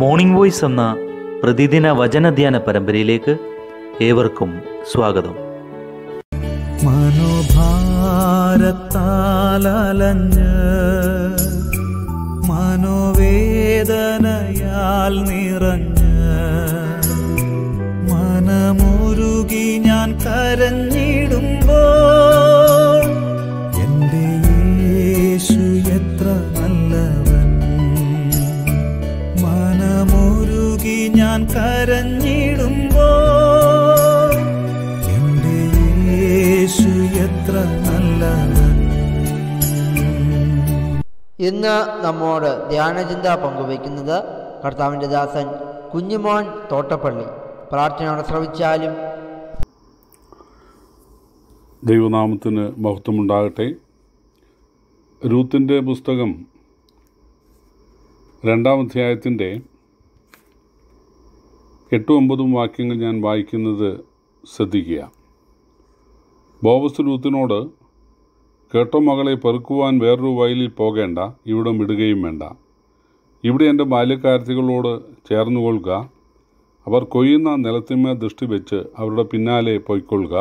morning voice എന്ന പ്രതിദിന വചനധ്യാന പരമ്പരയിലേക്ക് ഏവർക്കും സ്വാഗതം മനോഭാരത്താലഞ്ഞ് മനോവേദനയാൽ നിറഞ്ഞ് മനമുരുകി ഞാൻ കരഞ്ഞിടുമ്പോ കരഞ്ഞിടുമ്പോ എൻ്റെ യേശു എത്ര നല്ലത് ഇന്ന് നമ്മോട് ധ്യാനചിന്ത പങ്കുവയ്ക്കുന്നത് കർത്താവിൻ്റെ ദാസൻ കുഞ്ഞുമോൻ തോട്ടപ്പള്ളി പ്രാർത്ഥന ശ്രവിച്ചാലും ദൈവനാമത്തിന് മഹത്വമുണ്ടാകട്ടെ രൂത്തിൻ്റെ പുസ്തകം രണ്ടാം അധ്യായത്തിൻ്റെ എട്ടും ഒമ്പതും വാക്യങ്ങൾ ഞാൻ വായിക്കുന്നത് ശ്രദ്ധിക്കുക ബോവസ് ലൂത്തിനോട് കേട്ടോ മകളെ പെറുക്കുവാൻ വേറൊരു വയലിൽ പോകേണ്ട ഇവിടെ ഇടുകയും വേണ്ട ഇവിടെ എൻ്റെ ബാല്യക്കാരത്തികളോട് ചേർന്നുകൊള്ളുക അവർ കൊയ്യുന്ന നിലത്തിന്മേൽ ദൃഷ്ടി വെച്ച് അവരുടെ പിന്നാലെ പോയിക്കൊള്ളുക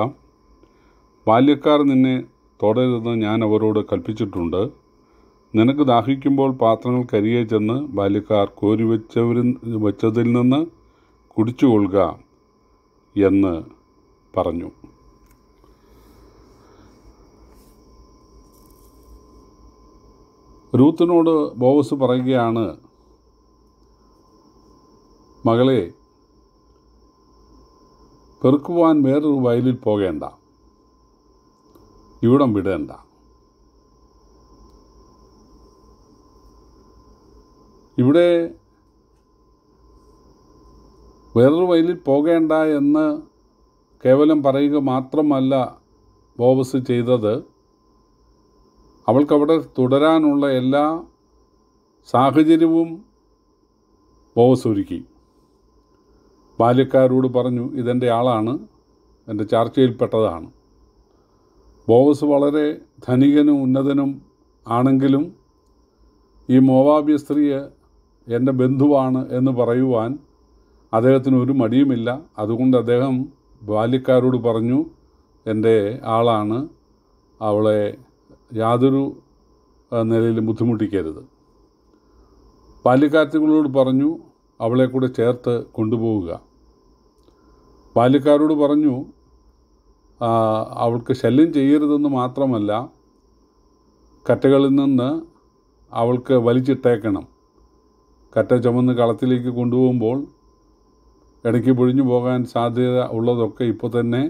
ബാല്യക്കാർ നിന്നെ തുടരുതെന്ന് ഞാൻ അവരോട് കൽപ്പിച്ചിട്ടുണ്ട് നിനക്ക് ദാഹിക്കുമ്പോൾ പാത്രങ്ങൾ കരിയെ ചെന്ന് ബാല്യക്കാർ കോരി വെച്ചവരിൽ വെച്ചതിൽ നിന്ന് കുടിച്ചുകൊള്ളുക എന്ന് പറഞ്ഞു രൂത്തിനോട് ബോവസ് പറയുകയാണ് മകളെ പെറുക്കുവാൻ വേറൊരു വയലിൽ പോകേണ്ട ഇവിടം വിടേണ്ട ഇവിടെ വേറൊരു വയലിൽ പോകേണ്ട എന്ന് കേവലം പറയുക മാത്രമല്ല ബോബസ് ചെയ്തത് അവൾക്കവിടെ തുടരാനുള്ള എല്ലാ സാഹചര്യവും ബോബസ് ഒരുക്കി ബാല്യക്കാരോട് പറഞ്ഞു ഇതെൻ്റെ ആളാണ് എൻ്റെ ചാർച്ചയിൽപ്പെട്ടതാണ് ബോവസ് വളരെ ധനികനും ഉന്നതനും ആണെങ്കിലും ഈ മോവാബ്യ സ്ത്രീയെ എൻ്റെ ബന്ധുവാണ് എന്ന് പറയുവാൻ അദ്ദേഹത്തിന് ഒരു മടിയുമില്ല അതുകൊണ്ട് അദ്ദേഹം ബാല്യക്കാരോട് പറഞ്ഞു എൻ്റെ ആളാണ് അവളെ യാതൊരു നിലയിലും ബുദ്ധിമുട്ടിക്കരുത് ബാല്യക്കാരത്തികളോട് പറഞ്ഞു അവളെ കൂടെ ചേർത്ത് കൊണ്ടുപോവുക ബാല്യക്കാരോട് പറഞ്ഞു അവൾക്ക് ശല്യം ചെയ്യരുതെന്ന് മാത്രമല്ല കറ്റകളിൽ നിന്ന് അവൾക്ക് വലിച്ചിട്ടേക്കണം കറ്റ ചുമന്ന് കളത്തിലേക്ക് കൊണ്ടുപോകുമ്പോൾ ഇടയ്ക്ക് പൊഴിഞ്ഞു പോകാൻ സാധ്യത ഉള്ളതൊക്കെ ഇപ്പോൾ തന്നെ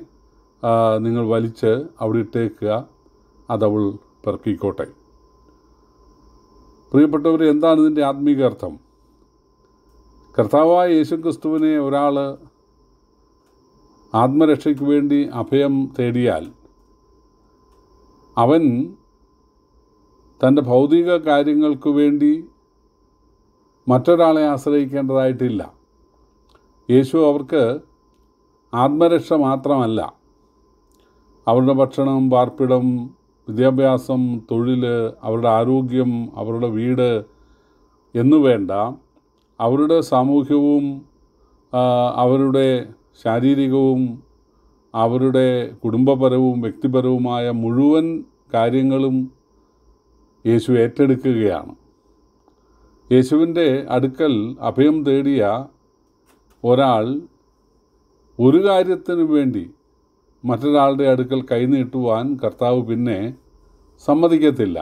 നിങ്ങൾ വലിച്ച് അവിടെ ഇട്ടേക്കുക അതവൾ പെറുക്കിക്കോട്ടെ പ്രിയപ്പെട്ടവർ എന്താണ് ഇതിൻ്റെ ആത്മീക അർത്ഥം കർത്താവായ യേശു ക്രിസ്തുവിനെ ഒരാൾ ആത്മരക്ഷയ്ക്ക് വേണ്ടി അഭയം തേടിയാൽ അവൻ തൻ്റെ ഭൗതിക കാര്യങ്ങൾക്ക് വേണ്ടി മറ്റൊരാളെ ആശ്രയിക്കേണ്ടതായിട്ടില്ല യേശു അവർക്ക് ആത്മരക്ഷ മാത്രമല്ല അവരുടെ ഭക്ഷണം പാർപ്പിടം വിദ്യാഭ്യാസം തൊഴിൽ അവരുടെ ആരോഗ്യം അവരുടെ വീട് എന്നു വേണ്ട അവരുടെ സാമൂഹ്യവും അവരുടെ ശാരീരികവും അവരുടെ കുടുംബപരവും വ്യക്തിപരവുമായ മുഴുവൻ കാര്യങ്ങളും യേശു ഏറ്റെടുക്കുകയാണ് യേശുവിൻ്റെ അടുക്കൽ അഭയം തേടിയ ഒരാൾ ഒരു കാര്യത്തിന് വേണ്ടി മറ്റൊരാളുടെ അടുക്കൽ കൈനീട്ടുവാൻ കർത്താവ് പിന്നെ സമ്മതിക്കത്തില്ല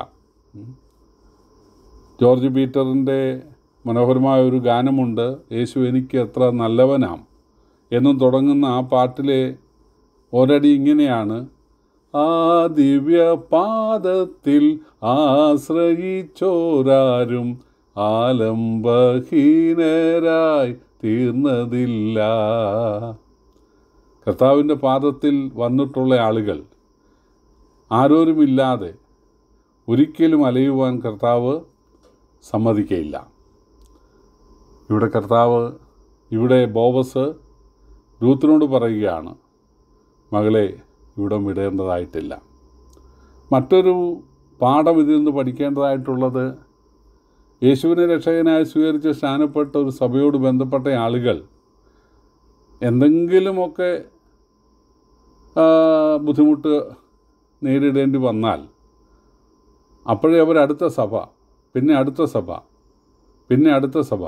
ജോർജ് പീറ്ററിൻ്റെ മനോഹരമായ ഒരു ഗാനമുണ്ട് യേശു എനിക്ക് എത്ര നല്ലവനാം എന്നും തുടങ്ങുന്ന ആ പാട്ടിലെ ഒരടി ഇങ്ങനെയാണ് ആ ദിവ്യ പാദത്തിൽ ആശ്രയിച്ചോരാരും ആലംബഹീനരായി തീർന്നതില്ല കർത്താവിൻ്റെ പാദത്തിൽ വന്നിട്ടുള്ള ആളുകൾ ആരോരുമില്ലാതെ ഒരിക്കലും അലയുവാൻ കർത്താവ് സമ്മതിക്കയില്ല ഇവിടെ കർത്താവ് ഇവിടെ ബോബസ് രൂത്തിനോട് പറയുകയാണ് മകളെ ഇവിടെ വിടേണ്ടതായിട്ടില്ല മറ്റൊരു പാഠം ഇതിൽ നിന്ന് പഠിക്കേണ്ടതായിട്ടുള്ളത് യേശുവിനെ രക്ഷകനായി സ്വീകരിച്ച് സ്ഥാനപ്പെട്ട ഒരു സഭയോട് ബന്ധപ്പെട്ട ആളുകൾ എന്തെങ്കിലുമൊക്കെ ബുദ്ധിമുട്ട് നേരിടേണ്ടി വന്നാൽ അപ്പോഴേ അവർ അടുത്ത സഭ പിന്നെ അടുത്ത സഭ പിന്നെ അടുത്ത സഭ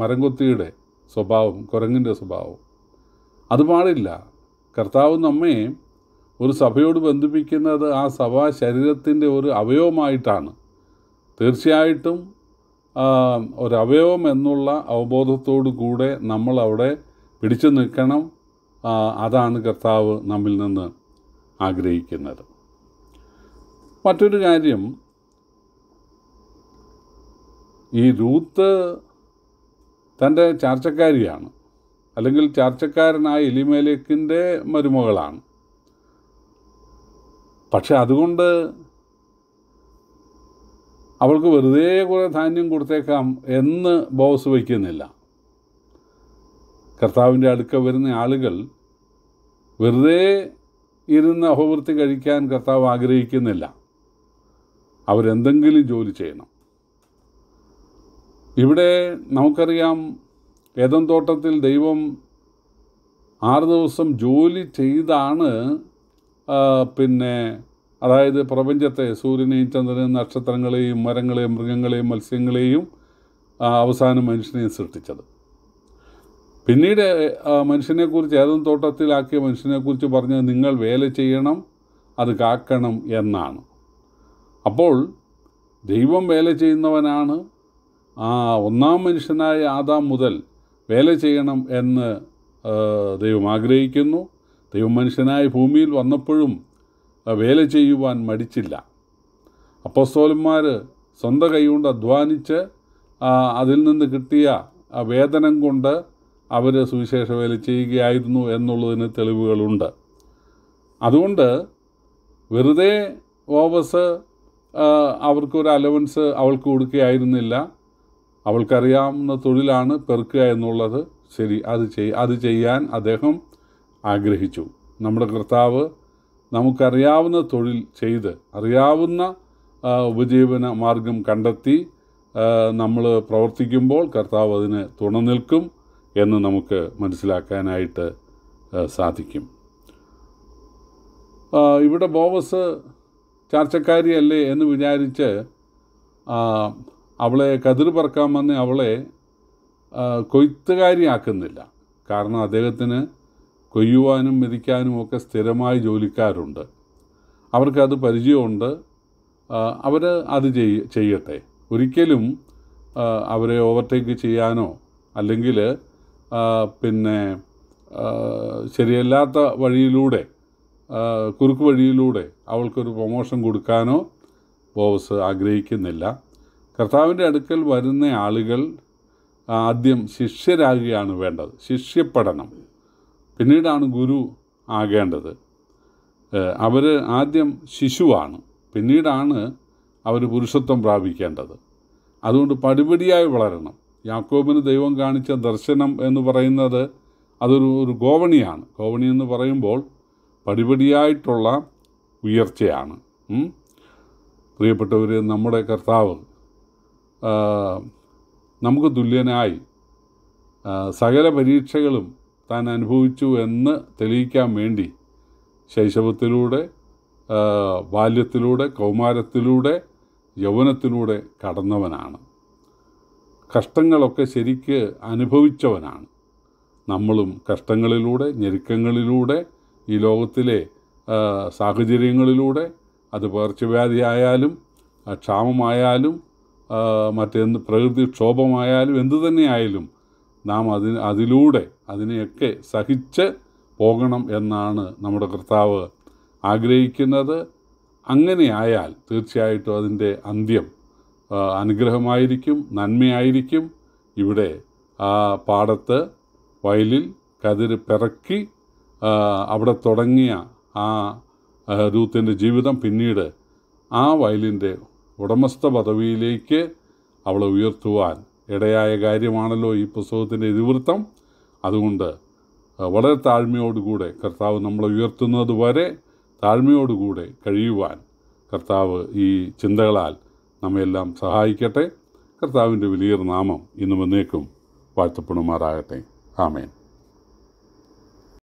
മരംകൊത്തിയുടെ സ്വഭാവം കുരങ്ങിൻ്റെ സ്വഭാവം അത് പാടില്ല കർത്താവ് നമ്മെ ഒരു സഭയോട് ബന്ധിപ്പിക്കുന്നത് ആ സഭ ശരീരത്തിൻ്റെ ഒരു അവയവമായിട്ടാണ് തീർച്ചയായിട്ടും ഒരവയവം എന്നുള്ള അവബോധത്തോടു കൂടെ നമ്മൾ അവിടെ പിടിച്ചു നിൽക്കണം അതാണ് കർത്താവ് നമ്മിൽ നിന്ന് ആഗ്രഹിക്കുന്നത് മറ്റൊരു കാര്യം ഈ രൂത്ത് തൻ്റെ ചാർച്ചക്കാരിയാണ് അല്ലെങ്കിൽ ചാർച്ചക്കാരനായ എലിമേലേക്കിൻ്റെ മരുമകളാണ് പക്ഷെ അതുകൊണ്ട് അവൾക്ക് വെറുതെ കുറെ ധാന്യം കൊടുത്തേക്കാം എന്ന് ബോസ് വയ്ക്കുന്നില്ല കർത്താവിൻ്റെ അടുക്ക വരുന്ന ആളുകൾ വെറുതെ ഇരുന്ന് അഹോവൃത്തി കഴിക്കാൻ കർത്താവ് ആഗ്രഹിക്കുന്നില്ല അവരെന്തെങ്കിലും ജോലി ചെയ്യണം ഇവിടെ നമുക്കറിയാം ഏതം തോട്ടത്തിൽ ദൈവം ആറ് ദിവസം ജോലി ചെയ്താണ് പിന്നെ അതായത് പ്രപഞ്ചത്തെ സൂര്യനെയും ചന്ദ്രനെയും നക്ഷത്രങ്ങളെയും മരങ്ങളെയും മൃഗങ്ങളെയും മത്സ്യങ്ങളെയും അവസാനം മനുഷ്യനെയും സൃഷ്ടിച്ചത് പിന്നീട് മനുഷ്യനെക്കുറിച്ച് ഏതും തോട്ടത്തിലാക്കിയ മനുഷ്യനെക്കുറിച്ച് പറഞ്ഞ് നിങ്ങൾ വേല ചെയ്യണം അത് കാക്കണം എന്നാണ് അപ്പോൾ ദൈവം വേല ചെയ്യുന്നവനാണ് ആ ഒന്നാം മനുഷ്യനായ ആദാം മുതൽ വേല ചെയ്യണം എന്ന് ദൈവം ആഗ്രഹിക്കുന്നു ദൈവം മനുഷ്യനായ ഭൂമിയിൽ വന്നപ്പോഴും വേല ചെയ്യുവാൻ മടിച്ചില്ല അപ്പസ്തോലന്മാർ സ്വന്തം കൈകൊണ്ട് അധ്വാനിച്ച് അതിൽ നിന്ന് കിട്ടിയ വേതനം കൊണ്ട് അവർ സുവിശേഷ വേല ചെയ്യുകയായിരുന്നു എന്നുള്ളതിന് തെളിവുകളുണ്ട് അതുകൊണ്ട് വെറുതെ ഓവസ് അവർക്കൊരു അലവൻസ് അവൾക്ക് കൊടുക്കുകയായിരുന്നില്ല അവൾക്കറിയാവുന്ന തൊഴിലാണ് പെറുക്കുക എന്നുള്ളത് ശരി അത് ചെയ് അത് ചെയ്യാൻ അദ്ദേഹം ആഗ്രഹിച്ചു നമ്മുടെ കർത്താവ് നമുക്കറിയാവുന്ന തൊഴിൽ ചെയ്ത് അറിയാവുന്ന ഉപജീവന മാർഗം കണ്ടെത്തി നമ്മൾ പ്രവർത്തിക്കുമ്പോൾ കർത്താവ് അതിന് തുണ നിൽക്കും എന്ന് നമുക്ക് മനസ്സിലാക്കാനായിട്ട് സാധിക്കും ഇവിടെ ബോവസ് ചാർച്ചക്കാരിയല്ലേ എന്ന് വിചാരിച്ച് അവളെ കതിർ പറക്കാൻ വന്ന് അവളെ കൊയ്ത്തുകാരിയാക്കുന്നില്ല കാരണം അദ്ദേഹത്തിന് കൊയ്യുവാനും മെതിക്കാനും ഒക്കെ സ്ഥിരമായി ജോലിക്കാരുണ്ട് അവർക്കത് പരിചയമുണ്ട് അവർ അത് ചെയ്യട്ടെ ഒരിക്കലും അവരെ ഓവർടേക്ക് ചെയ്യാനോ അല്ലെങ്കിൽ പിന്നെ ശരിയല്ലാത്ത വഴിയിലൂടെ കുറുക്ക് വഴിയിലൂടെ അവൾക്കൊരു പ്രൊമോഷൻ കൊടുക്കാനോ ബോവസ് ആഗ്രഹിക്കുന്നില്ല കർത്താവിൻ്റെ അടുക്കൽ വരുന്ന ആളുകൾ ആദ്യം ശിഷ്യരാകുകയാണ് വേണ്ടത് ശിഷ്യപ്പെടണം പിന്നീടാണ് ഗുരു ആകേണ്ടത് അവർ ആദ്യം ശിശുവാണ് പിന്നീടാണ് അവർ പുരുഷത്വം പ്രാപിക്കേണ്ടത് അതുകൊണ്ട് പടിപടിയായി വളരണം യാക്കോബിന് ദൈവം കാണിച്ച ദർശനം എന്ന് പറയുന്നത് അതൊരു ഒരു ഗോവണിയാണ് ഗോവണി എന്ന് പറയുമ്പോൾ പടിപടിയായിട്ടുള്ള ഉയർച്ചയാണ് പ്രിയപ്പെട്ടവർ നമ്മുടെ കർത്താവ് നമുക്ക് തുല്യനായി സകല പരീക്ഷകളും താൻ അനുഭവിച്ചു എന്ന് തെളിയിക്കാൻ വേണ്ടി ശൈശവത്തിലൂടെ ബാല്യത്തിലൂടെ കൗമാരത്തിലൂടെ യൗവനത്തിലൂടെ കടന്നവനാണ് കഷ്ടങ്ങളൊക്കെ ശരിക്ക് അനുഭവിച്ചവനാണ് നമ്മളും കഷ്ടങ്ങളിലൂടെ ഞെരുക്കങ്ങളിലൂടെ ഈ ലോകത്തിലെ സാഹചര്യങ്ങളിലൂടെ അത് പകർച്ചവ്യാധിയായാലും ക്ഷാമമായാലും മറ്റെന്ത് പ്രകൃതിക്ഷോഭമായാലും എന്തു തന്നെയായാലും നാം അതിന് അതിലൂടെ അതിനെയൊക്കെ സഹിച്ച് പോകണം എന്നാണ് നമ്മുടെ കർത്താവ് ആഗ്രഹിക്കുന്നത് അങ്ങനെയായാൽ തീർച്ചയായിട്ടും അതിൻ്റെ അന്ത്യം അനുഗ്രഹമായിരിക്കും നന്മയായിരിക്കും ഇവിടെ ആ പാടത്ത് വയലിൽ കതിര് പിറക്കി അവിടെ തുടങ്ങിയ ആ രൂത്തിൻ്റെ ജീവിതം പിന്നീട് ആ വയലിൻ്റെ ഉടമസ്ഥ പദവിയിലേക്ക് അവളെ ഉയർത്തുവാൻ ഇടയായ കാര്യമാണല്ലോ ഈ പുസ്തകത്തിൻ്റെ ഇതിവൃത്തം അതുകൊണ്ട് വളരെ താഴ്മയോടുകൂടെ കർത്താവ് നമ്മളെ ഉയർത്തുന്നത് വരെ താഴ്മയോടുകൂടെ കഴിയുവാൻ കർത്താവ് ഈ ചിന്തകളാൽ നമ്മയെല്ലാം സഹായിക്കട്ടെ കർത്താവിൻ്റെ വലിയൊരു നാമം ഇന്നും എന്നേക്കും വാഴ്ത്തപ്പെടുമാറാകട്ടെ ആമേൻ